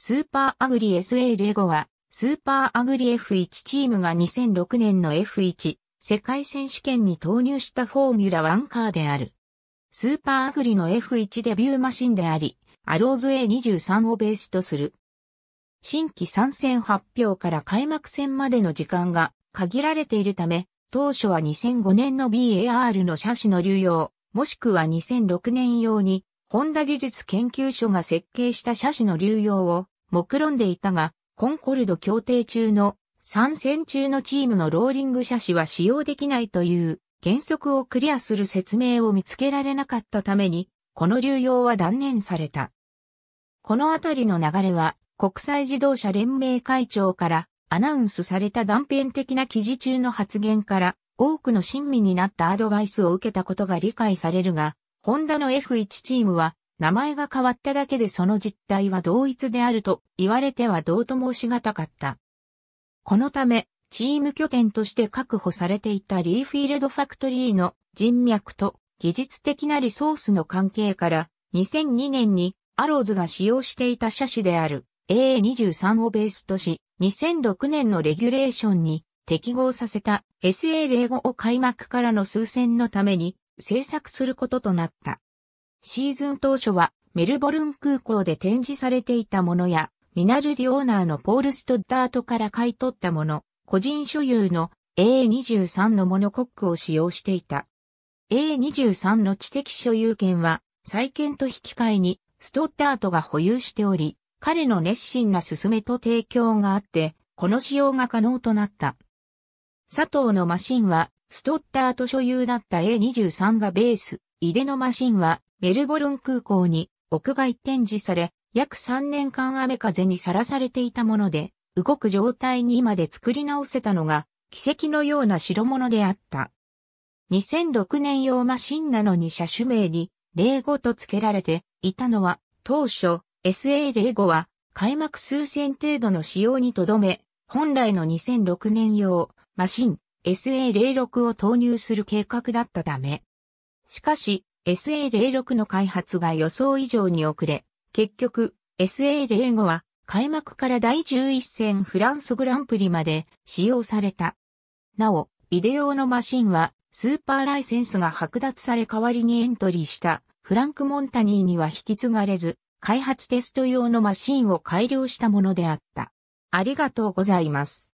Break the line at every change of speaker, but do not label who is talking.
スーパーアグリ SA レゴは、スーパーアグリ F1 チームが2006年の F1 世界選手権に投入したフォーミュラ1カーである。スーパーアグリの F1 デビューマシンであり、アローズ A23 をベースとする。新規参戦発表から開幕戦までの時間が限られているため、当初は2005年の BAR の車種の流用、もしくは2006年用にホンダ技術研究所が設計した車種の流用を目論んでいたが、コンコルド協定中の参戦中のチームのローリング車種は使用できないという原則をクリアする説明を見つけられなかったために、この流用は断念された。このあたりの流れは、国際自動車連盟会長からアナウンスされた断片的な記事中の発言から、多くの親身になったアドバイスを受けたことが理解されるが、ホンダの F1 チームは、名前が変わっただけでその実態は同一であると言われてはどうともしがたかった。このため、チーム拠点として確保されていたリーフィールドファクトリーの人脈と技術的なリソースの関係から2002年にアローズが使用していた車種である AA23 をベースとし2006年のレギュレーションに適合させた SA05 を開幕からの数戦のために制作することとなった。シーズン当初はメルボルン空港で展示されていたものや、ミナルディオーナーのポール・ストッダートから買い取ったもの、個人所有の A23 のモノコックを使用していた。A23 の知的所有権は、再建と引き換えに、ストッダートが保有しており、彼の熱心な勧めと提供があって、この使用が可能となった。佐藤のマシンは、ストッターと所有だった A23 がベース、井出のマシンは、メルボルン空港に屋外展示され、約3年間雨風にさらされていたもので、動く状態にまで作り直せたのが、奇跡のような代物であった。2006年用マシンなのに車種名に、05と付けられていたのは、当初、SA05 は、開幕数千程度の使用にとどめ、本来の2006年用、マシン SA06 を投入する計画だったため。しかし、SA06 の開発が予想以上に遅れ、結局、SA05 は開幕から第11戦フランスグランプリまで使用された。なお、ビデオのマシンはスーパーライセンスが剥奪され代わりにエントリーしたフランク・モンタニーには引き継がれず、開発テスト用のマシンを改良したものであった。ありがとうございます。